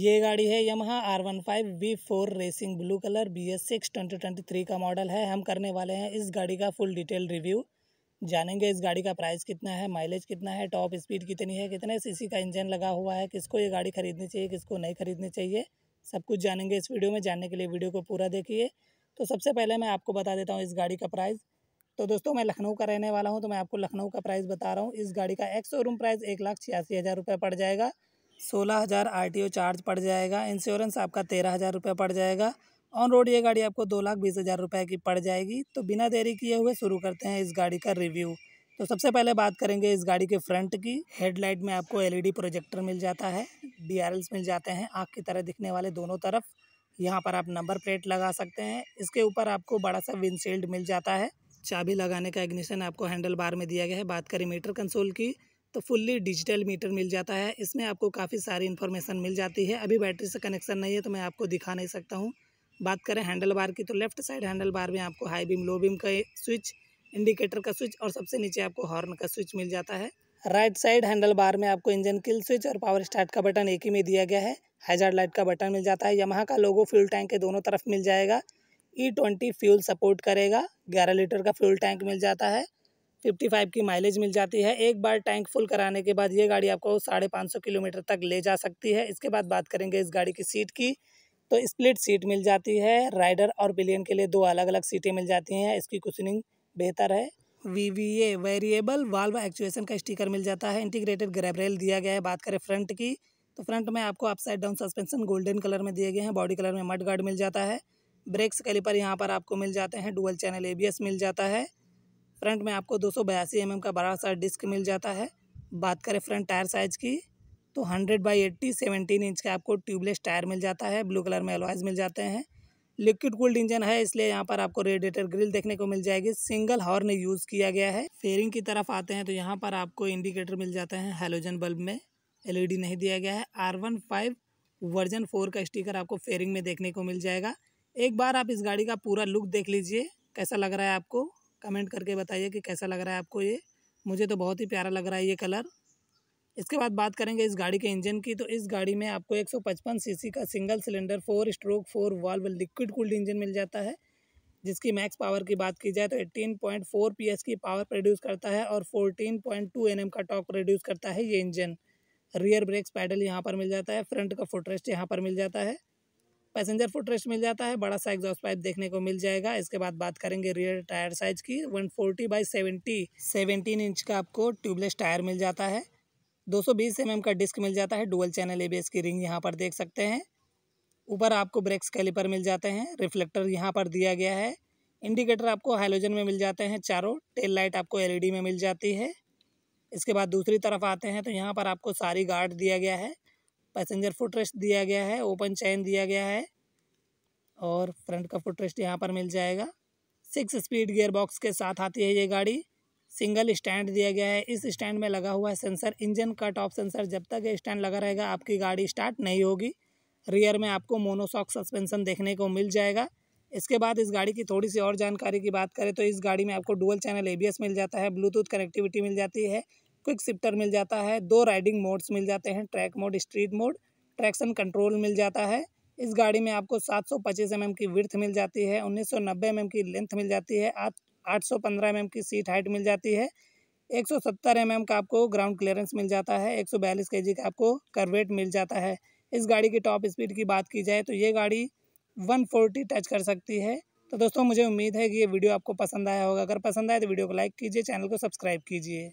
ये गाड़ी है Yamaha R one five V four racing blue colour B S six twenty twenty three का model है हम करने वाले हैं इस गाड़ी का फुल डिटेल रिव्यू जानेंगे इस गाड़ी का प्राइस कितना है माइलेज कितना है टॉप स्पीड कितनी है कितने सीसी का इंजन लगा हुआ है किसको ये गाड़ी खरीदनी चाहिए किसको नहीं खरीदनी चाहिए सब कुछ जानेंगे इस वीडियो में जानने के लिए वीडियो को पूरा देखिए तो सबसे पहले मैं आपको बता देता हूँ इस गाड़ी का प्राइस तो दोस्तों मैं लखनऊ का रहने वाला हूँ तो मैं आपको लखनऊ का प्राइस बता रहा हूँ इस गाड़ी का एक्स शोरूम प्राइस एक लाख छियासी हज़ार रुपये पड़ जाएगा सोलह हज़ार आर टी ओ चार्ज पड़ जाएगा इंश्योरेंस आपका तेरह हज़ार रुपये पड़ जाएगा ऑन रोड ये गाड़ी आपको दो लाख बीस हज़ार रुपये की पड़ जाएगी तो बिना देरी किए हुए शुरू करते हैं इस गाड़ी का रिव्यू तो सबसे पहले बात करेंगे इस गाड़ी के फ्रंट की हेडलाइट में आपको एलईडी प्रोजेक्टर मिल जाता है डी मिल जाते हैं आँख की तरह दिखने वाले दोनों तरफ यहाँ पर आप नंबर प्लेट लगा सकते हैं इसके ऊपर आपको बड़ा सा विंडशील्ड मिल जाता है चाबी लगाने का इग्निशन आपको हैंडल बार में दिया गया है बात करें मीटर कंसोल की तो फुल्ली डिजिटल मीटर मिल जाता है इसमें आपको काफ़ी सारी इन्फॉर्मेशन मिल जाती है अभी बैटरी से कनेक्शन नहीं है तो मैं आपको दिखा नहीं सकता हूँ बात करें हैंडल बार की तो लेफ्ट साइड हैंडल बार में आपको हाई बीम लो बीम का स्विच इंडिकेटर का स्विच और सबसे नीचे आपको हॉर्न का स्विच मिल जाता है राइट साइड हैंडल बार में आपको इंजन किल स्विच और पावर स्टार्ट का बटन एक ही में दिया गया है हैजार्ड लाइट का बटन मिल जाता है यमहा का लोगो फ्यूल टैंक के दोनों तरफ मिल जाएगा E e twenty fuel support करेगा ग्यारह लीटर का फ्यूल टैंक मिल जाता है फिफ्टी फाइव की माइलेज मिल जाती है एक बार टैंक फुल कराने के बाद ये गाड़ी आपको साढ़े पाँच सौ किलोमीटर तक ले जा सकती है इसके बाद बात करेंगे इस गाड़ी की सीट की तो स्प्लिट सीट मिल जाती है राइडर और बिलियन के लिए दो अलग अलग सीटें मिल जाती हैं इसकी कुशनिंग बेहतर है V V A variable valve actuation का स्टिकर मिल जाता है इंटीग्रेटेड ग्रेबरेल दिया गया है बात करें फ्रंट की तो फ्रंट में आपको upside down suspension golden colour में दिए गए हैं बॉडी कलर में मड गार्ड मिल जाता है ब्रेक्स कैलिपर यहाँ पर आपको मिल जाते हैं डुअल चैनल एबीएस मिल जाता है फ्रंट में आपको दो सौ mm का बड़ा सा डिस्क मिल जाता है बात करें फ्रंट टायर साइज़ की तो hundred by eighty seventeen inch का आपको ट्यूबलेस टायर मिल जाता है ब्लू कलर में अलॉयज़ मिल जाते हैं लिक्विड कूल्ड इंजन है इसलिए यहाँ पर आपको रेडिएटर ग्रिल देखने को मिल जाएगी सिंगल हॉर्न यूज किया गया है फेयरिंग की तरफ आते हैं तो यहाँ पर आपको इंडिकेटर मिल जाते हैं हेलोजन बल्ब में एलईडी नहीं दिया गया है R one five version four का स्टिकर आपको फेयरिंग में देखने को मिल जाएगा एक बार आप इस गाड़ी का पूरा लुक देख लीजिए कैसा लग रहा है आपको कमेंट करके बताइए कि कैसा लग रहा है आपको ये मुझे तो बहुत ही प्यारा लग रहा है ये कलर इसके बाद बात करेंगे इस गाड़ी के इंजन की तो इस गाड़ी में आपको 155 सीसी का single cylinder four stroke four valve liquid cooled engine मिल जाता है जिसकी मैक्स पावर की बात की जाए तो 18.4 पॉइंट की पावर प्रोड्यूस करता है और 14.2 पॉइंट का टॉक प्रोड्यूस करता है ये इंजन रियर ब्रेक्स पैडल यहाँ पर मिल जाता है फ्रंट का फुटरेस्ट यहाँ पर मिल जाता है पैसेंजर फुटरेस्ट मिल जाता है बड़ा सा एग्जॉस्ट पाइप देखने को मिल जाएगा इसके बाद बात करेंगे रियर टायर साइज की one forty by seventy seventeen inch का आपको ट्यूबलेस टायर मिल जाता है दो सौ बीस एम एम का डिस्क मिल जाता है डुअल चैनल एबीएस की रिंग यहाँ पर देख सकते हैं ऊपर आपको ब्रेक्स कैलिपर मिल जाते हैं रिफ्लेक्टर यहाँ पर दिया गया है इंडिकेटर आपको हाइलोजन में मिल जाते हैं चारों टेल लाइट आपको एलईडी e में मिल जाती है इसके बाद दूसरी तरफ आते हैं तो यहाँ पर आपको सारी गार्ड दिया गया है पैसेंजर फुटरेस्ट दिया गया है ओपन चैन दिया गया है और फ्रंट का फुटरेस्ट यहाँ पर मिल जाएगा सिक्स स्पीड गियर बॉक्स के साथ आती है ये गाड़ी सिंगल स्टैंड दिया गया है इस स्टैंड में लगा हुआ है सेंसर इंजन का टॉप सेंसर जब तक ये स्टैंड लगा रहेगा आपकी गाड़ी स्टार्ट नहीं होगी रियर में आपको मोनोसॉक सस्पेंसन देखने को मिल जाएगा इसके बाद इस गाड़ी की थोड़ी सी और जानकारी की बात करें तो इस गाड़ी में आपको डुअल चैनल एबीएस मिल जाता है ब्लूटूथ कनेक्टिविटी मिल जाती है क्विक सिप्टर मिल जाता है दो राइडिंग मोड्स मिल जाते हैं track mode street mode traction control मिल जाता है इस गाड़ी में आपको 725 सौ mm की विर्थ मिल जाती है 1990 सौ mm की लेंथ मिल जाती है आप आठ सौ पंद्रह एम एम की सीट हाइट मिल जाती है एक सौ सत्तर एम एम का आपको ग्राउंड क्लियरेंस मिल जाता है एक सौ बयालीस के जी का आपको करवेट मिल जाता है इस गाड़ी की टॉप स्पीड की बात की जाए तो ये गाड़ी वन फोर्टी टच कर सकती है तो दोस्तों मुझे उम्मीद है कि ये वीडियो आपको पसंद आया होगा अगर पसंद आए तो वीडियो को लाइक कीजिए चैनल को सब्सक्राइब कीजिए